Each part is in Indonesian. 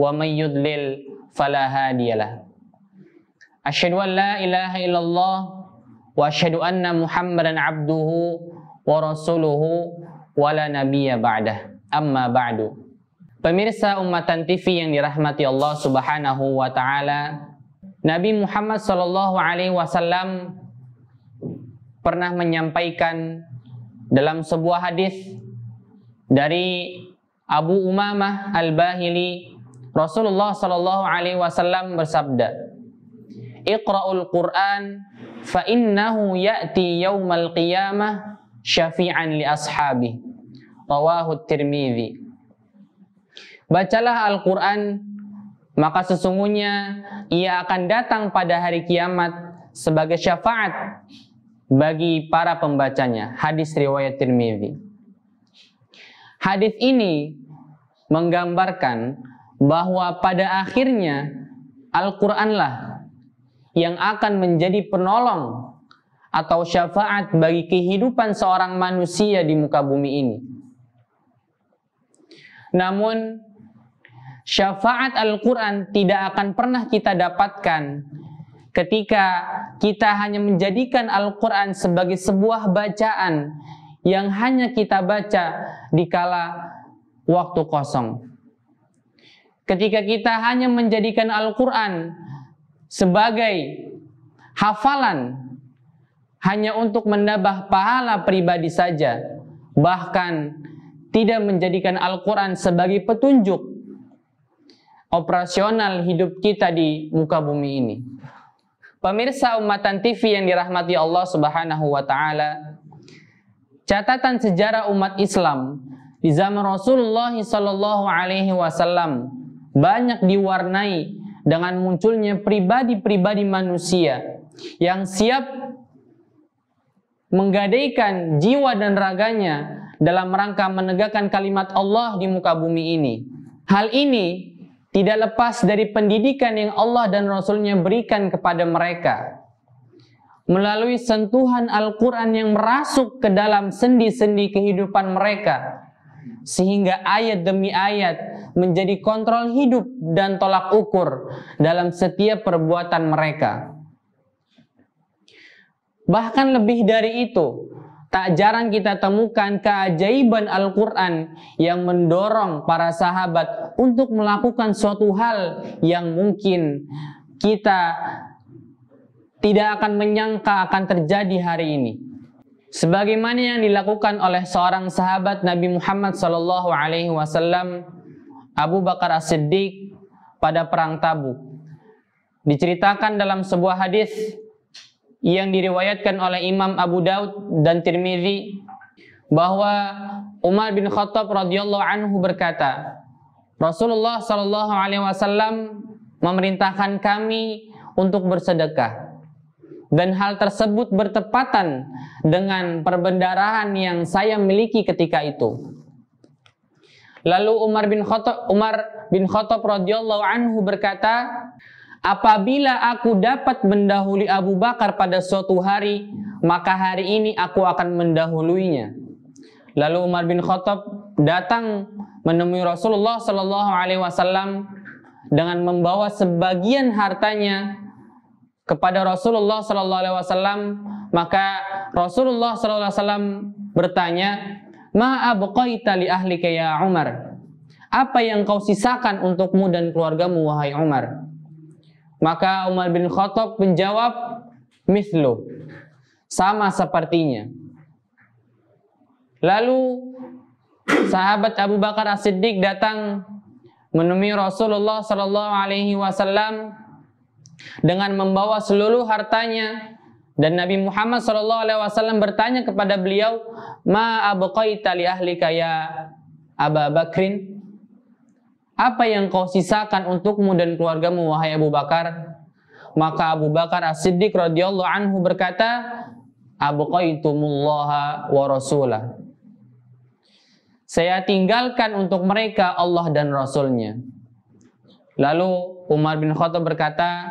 wa man yudlil fala hadiyalah. Asyhadu an la ilaha illallah wa asyhadu anna Muhammadan abduhu wa rasuluhu wa la nabiyya ba'dah. Amma ba'du. Pemirsa Ummatan TV yang dirahmati Allah Subhanahu wa taala, Nabi Muhammad sallallahu alaihi wasallam pernah menyampaikan dalam sebuah hadis dari Abu Umamah Al-Bahili Rasulullah Shallallahu Alaihi Wasallam bersabda, "Iqra'ul Quran, fa innahu ya'ti yom al qiyamah syafi'an li ashabi." Rawahu Tirmidzi. Bacalah Al-Quran, maka sesungguhnya ia akan datang pada hari kiamat sebagai syafaat bagi para pembacanya. Hadis riwayat Tirmidzi. Hadis ini menggambarkan bahwa pada akhirnya Al-Qur'anlah yang akan menjadi penolong atau syafaat bagi kehidupan seorang manusia di muka bumi ini. Namun syafaat Al-Qur'an tidak akan pernah kita dapatkan ketika kita hanya menjadikan Al-Qur'an sebagai sebuah bacaan yang hanya kita baca di kala waktu kosong ketika kita hanya menjadikan Al-Quran sebagai hafalan hanya untuk menambah pahala pribadi saja, bahkan tidak menjadikan Al-Quran sebagai petunjuk operasional hidup kita di muka bumi ini. Pemirsa Umatan TV yang dirahmati Allah Subhanahu wa taala. Catatan sejarah umat Islam di zaman Rasulullah sallallahu alaihi wasallam banyak diwarnai dengan munculnya pribadi-pribadi manusia yang siap menggadaikan jiwa dan raganya dalam rangka menegakkan kalimat Allah di muka bumi ini. Hal ini tidak lepas dari pendidikan yang Allah dan Rasulnya berikan kepada mereka melalui sentuhan Al-Quran yang merasuk ke dalam sendi-sendi kehidupan mereka sehingga ayat demi ayat menjadi kontrol hidup dan tolak ukur dalam setiap perbuatan mereka. Bahkan lebih dari itu, tak jarang kita temukan keajaiban Al-Quran yang mendorong para sahabat untuk melakukan suatu hal yang mungkin kita tidak akan menyangka akan terjadi hari ini. Sebagaimana yang dilakukan oleh seorang sahabat Nabi Muhammad SAW Abu Bakar As-Siddiq pada perang Tabuk. Diceritakan dalam sebuah hadis yang diriwayatkan oleh Imam Abu Daud dan Tirmizi bahwa Umar bin Khattab radhiyallahu anhu berkata, Rasulullah shallallahu alaihi wasallam memerintahkan kami untuk bersedekah. Dan hal tersebut bertepatan dengan perbendaraan yang saya miliki ketika itu. Lalu Umar bin Khattab Umar bin Khattab radhiyallahu anhu berkata, "Apabila aku dapat mendahului Abu Bakar pada suatu hari, maka hari ini aku akan mendahuluinya." Lalu Umar bin Khattab datang menemui Rasulullah Shallallahu alaihi wasallam dengan membawa sebagian hartanya kepada Rasulullah Shallallahu alaihi wasallam, maka Rasulullah Shallallahu alaihi wasallam bertanya, Ma abqaita li ahlika ya Umar. Apa yang kau sisakan untukmu dan keluargamu wahai Umar? Maka Umar bin Khattab menjawab, "Mithlu." Sama sepertinya. Lalu sahabat Abu Bakar As-Siddiq datang menemui Rasulullah sallallahu alaihi wasallam dengan membawa seluruh hartanya dan Nabi Muhammad Shallallahu Alaihi Wasallam bertanya kepada beliau, Ma abqaita li ahli kaya Abu Bakrin? Apa yang kau sisakan untukmu dan keluargamu wahai Abu Bakar? Maka Abu Bakar As-Siddiq radhiyallahu anhu berkata, Abu Abqaitumullaha wa rasulah. Saya tinggalkan untuk mereka Allah dan Rasulnya. Lalu Umar bin Khattab berkata,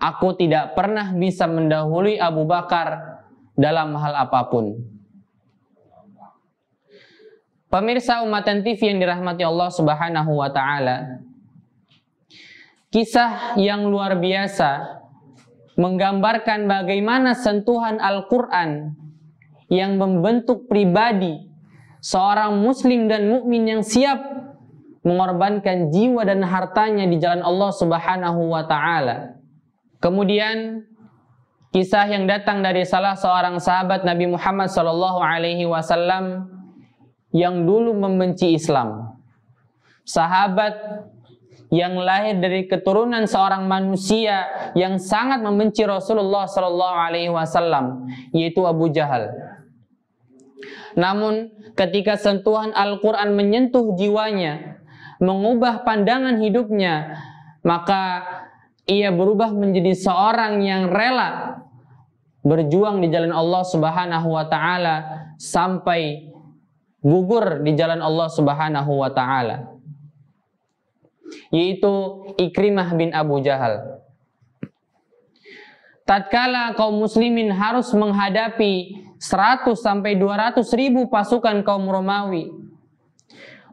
aku tidak pernah bisa mendahului Abu Bakar dalam hal apapun. Pemirsa umat TV yang dirahmati Allah Subhanahu wa taala. Kisah yang luar biasa menggambarkan bagaimana sentuhan Al-Qur'an yang membentuk pribadi seorang muslim dan mukmin yang siap mengorbankan jiwa dan hartanya di jalan Allah Subhanahu wa taala Kemudian kisah yang datang dari salah seorang sahabat Nabi Muhammad Shallallahu alaihi wasallam yang dulu membenci Islam. Sahabat yang lahir dari keturunan seorang manusia yang sangat membenci Rasulullah Shallallahu alaihi wasallam yaitu Abu Jahal. Namun ketika sentuhan Al-Qur'an menyentuh jiwanya, mengubah pandangan hidupnya, maka ia berubah menjadi seorang yang rela berjuang di jalan Allah Subhanahu wa taala sampai gugur di jalan Allah Subhanahu wa taala yaitu Ikrimah bin Abu Jahal tatkala kaum muslimin harus menghadapi 100 sampai 200 ribu pasukan kaum Romawi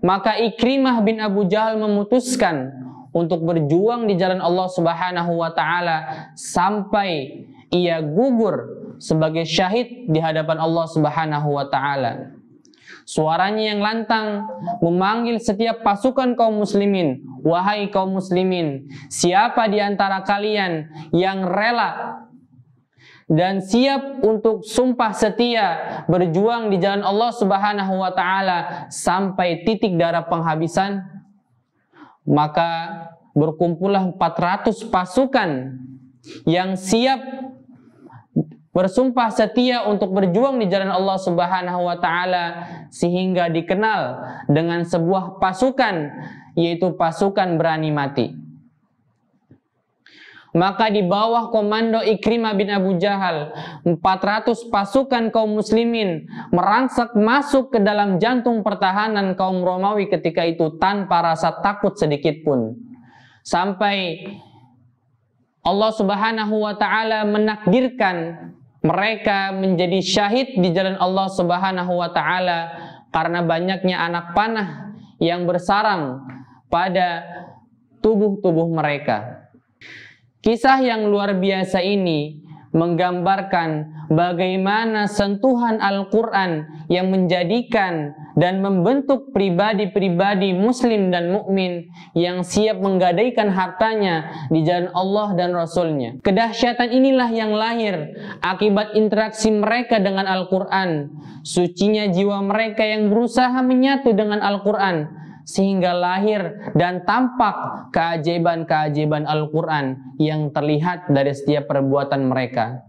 maka Ikrimah bin Abu Jahal memutuskan untuk berjuang di jalan Allah Subhanahu wa taala sampai ia gugur sebagai syahid di hadapan Allah Subhanahu wa taala. Suaranya yang lantang memanggil setiap pasukan kaum muslimin, wahai kaum muslimin, siapa di antara kalian yang rela dan siap untuk sumpah setia berjuang di jalan Allah Subhanahu wa taala sampai titik darah penghabisan? maka berkumpullah 400 pasukan yang siap bersumpah setia untuk berjuang di jalan Allah Subhanahu wa taala sehingga dikenal dengan sebuah pasukan yaitu pasukan berani mati. Maka di bawah komando Ikrimah bin Abu Jahal, 400 pasukan kaum muslimin merangsak masuk ke dalam jantung pertahanan kaum Romawi ketika itu tanpa rasa takut sedikit pun. Sampai Allah Subhanahu wa taala menakdirkan mereka menjadi syahid di jalan Allah Subhanahu wa taala karena banyaknya anak panah yang bersarang pada tubuh-tubuh mereka. Kisah yang luar biasa ini menggambarkan bagaimana sentuhan Al-Quran yang menjadikan dan membentuk pribadi-pribadi muslim dan mukmin yang siap menggadaikan hartanya di jalan Allah dan Rasulnya. Kedahsyatan inilah yang lahir akibat interaksi mereka dengan Al-Quran. Sucinya jiwa mereka yang berusaha menyatu dengan Al-Quran sehingga lahir dan tampak keajaiban-keajaiban Al-Quran yang terlihat dari setiap perbuatan mereka.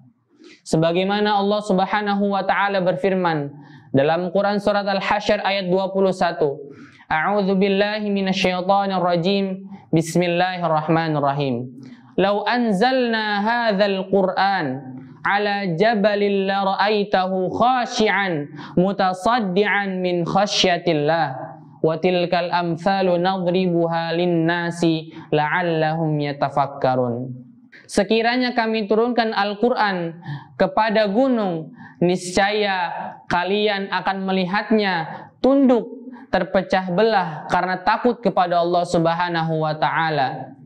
Sebagaimana Allah Subhanahu wa taala berfirman dalam Quran surat Al-Hasyr ayat 21. A'udzu billahi minasyaitonir rajim. Bismillahirrahmanirrahim. Lau anzalna hadzal Qur'an ala jabalin la ra'aitahu khashi'an mutasaddian min khasyatillah wa tilkal nadribuha linnasi la'allahum yatafakkarun Sekiranya kami turunkan Al-Quran kepada gunung, niscaya kalian akan melihatnya tunduk terpecah belah karena takut kepada Allah Subhanahu wa Ta'ala.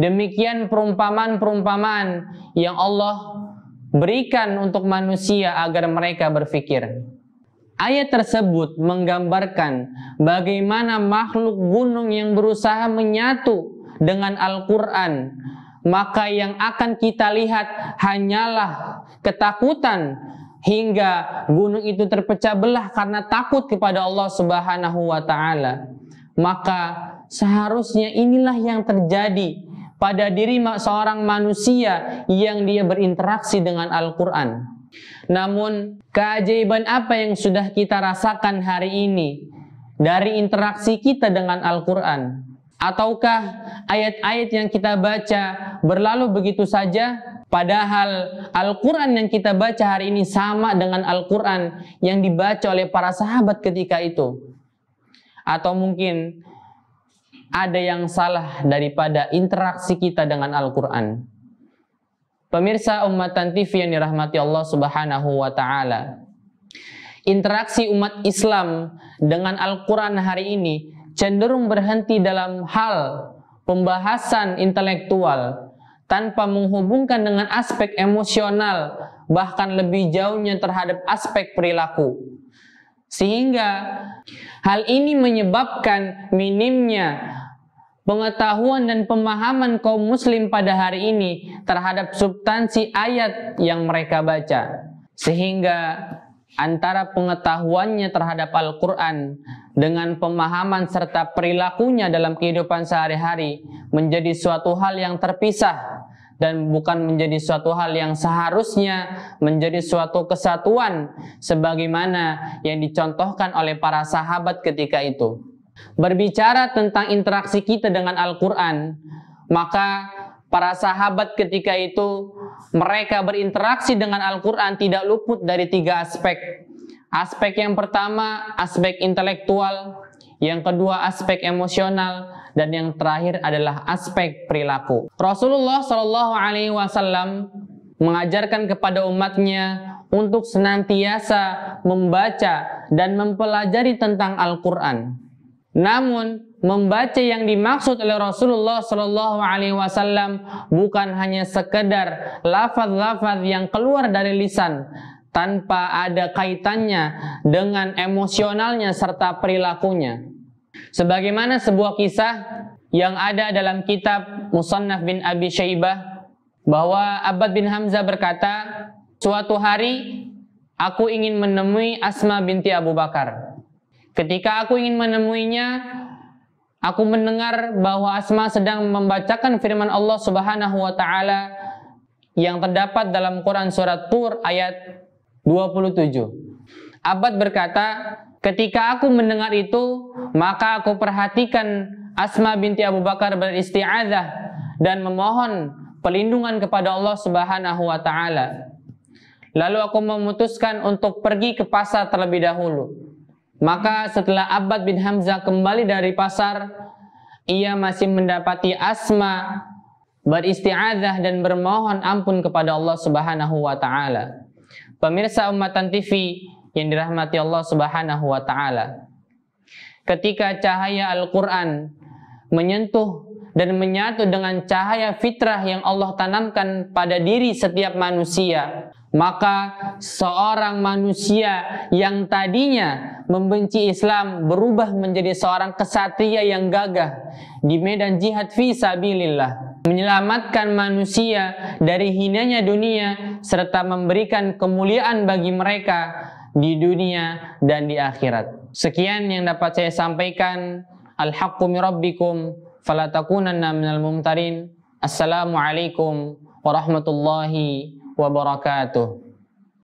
Demikian perumpamaan-perumpamaan yang Allah berikan untuk manusia agar mereka berfikir. Ayat tersebut menggambarkan bagaimana makhluk gunung yang berusaha menyatu dengan Al-Quran. Maka yang akan kita lihat hanyalah ketakutan hingga gunung itu terpecah belah karena takut kepada Allah Subhanahu wa taala. Maka seharusnya inilah yang terjadi pada diri seorang manusia yang dia berinteraksi dengan Al-Qur'an. Namun, keajaiban apa yang sudah kita rasakan hari ini dari interaksi kita dengan Al-Quran? Ataukah ayat-ayat yang kita baca berlalu begitu saja? Padahal Al-Quran yang kita baca hari ini sama dengan Al-Quran yang dibaca oleh para sahabat ketika itu. Atau mungkin ada yang salah daripada interaksi kita dengan Al-Quran. Pemirsa Ummatan TV yang dirahmati Allah Subhanahu wa taala. Interaksi umat Islam dengan Al-Qur'an hari ini cenderung berhenti dalam hal pembahasan intelektual tanpa menghubungkan dengan aspek emosional bahkan lebih jauhnya terhadap aspek perilaku. Sehingga hal ini menyebabkan minimnya pengetahuan dan pemahaman kaum muslim pada hari ini terhadap substansi ayat yang mereka baca. Sehingga antara pengetahuannya terhadap Al-Quran dengan pemahaman serta perilakunya dalam kehidupan sehari-hari menjadi suatu hal yang terpisah dan bukan menjadi suatu hal yang seharusnya menjadi suatu kesatuan sebagaimana yang dicontohkan oleh para sahabat ketika itu berbicara tentang interaksi kita dengan Al-Quran, maka para sahabat ketika itu mereka berinteraksi dengan Al-Quran tidak luput dari tiga aspek. Aspek yang pertama, aspek intelektual, yang kedua aspek emosional, dan yang terakhir adalah aspek perilaku. Rasulullah Shallallahu Alaihi Wasallam mengajarkan kepada umatnya untuk senantiasa membaca dan mempelajari tentang Al-Quran. Namun membaca yang dimaksud oleh Rasulullah Shallallahu Alaihi Wasallam bukan hanya sekedar lafaz-lafaz yang keluar dari lisan tanpa ada kaitannya dengan emosionalnya serta perilakunya. Sebagaimana sebuah kisah yang ada dalam kitab Musannaf bin Abi Syaibah bahwa Abad bin Hamzah berkata, "Suatu hari aku ingin menemui Asma binti Abu Bakar." Ketika aku ingin menemuinya, aku mendengar bahwa Asma sedang membacakan firman Allah Subhanahu wa taala yang terdapat dalam Quran surat Tur ayat 27. Abad berkata, ketika aku mendengar itu, maka aku perhatikan Asma binti Abu Bakar beristiazah dan memohon pelindungan kepada Allah Subhanahu wa taala. Lalu aku memutuskan untuk pergi ke pasar terlebih dahulu. Maka setelah Abad bin Hamzah kembali dari pasar, ia masih mendapati Asma beristiazah dan bermohon ampun kepada Allah Subhanahu wa taala. Pemirsa umatan TV yang dirahmati Allah Subhanahu wa taala. Ketika cahaya Al-Qur'an menyentuh dan menyatu dengan cahaya fitrah yang Allah tanamkan pada diri setiap manusia, maka seorang manusia yang tadinya membenci Islam berubah menjadi seorang kesatria yang gagah di medan jihad fi sabilillah menyelamatkan manusia dari hinanya dunia serta memberikan kemuliaan bagi mereka di dunia dan di akhirat. Sekian yang dapat saya sampaikan. Alhamdulillah. haqqu falatakunanna minal mumtarin. Assalamualaikum warahmatullahi wabarakatuh.